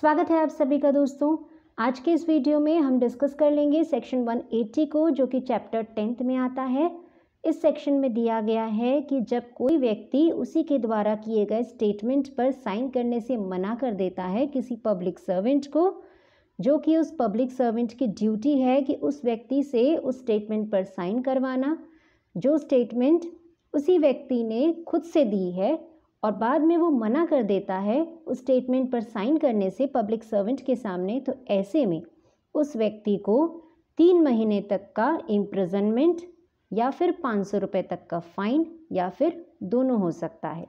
स्वागत है आप सभी का दोस्तों आज के इस वीडियो में हम डिस्कस कर लेंगे सेक्शन 180 को जो कि चैप्टर टेंथ में आता है इस सेक्शन में दिया गया है कि जब कोई व्यक्ति उसी के द्वारा किए गए स्टेटमेंट पर साइन करने से मना कर देता है किसी पब्लिक सर्वेंट को जो कि उस पब्लिक सर्वेंट की ड्यूटी है कि उस व्यक्ति से उस स्टेटमेंट पर साइन करवाना जो स्टेटमेंट उसी व्यक्ति ने खुद से दी है और बाद में वो मना कर देता है उस स्टेटमेंट पर साइन करने से पब्लिक सर्वेंट के सामने तो ऐसे में उस व्यक्ति को तीन महीने तक का इम्प्रजनमेंट या फिर पाँच सौ रुपये तक का फ़ाइन या फिर दोनों हो सकता है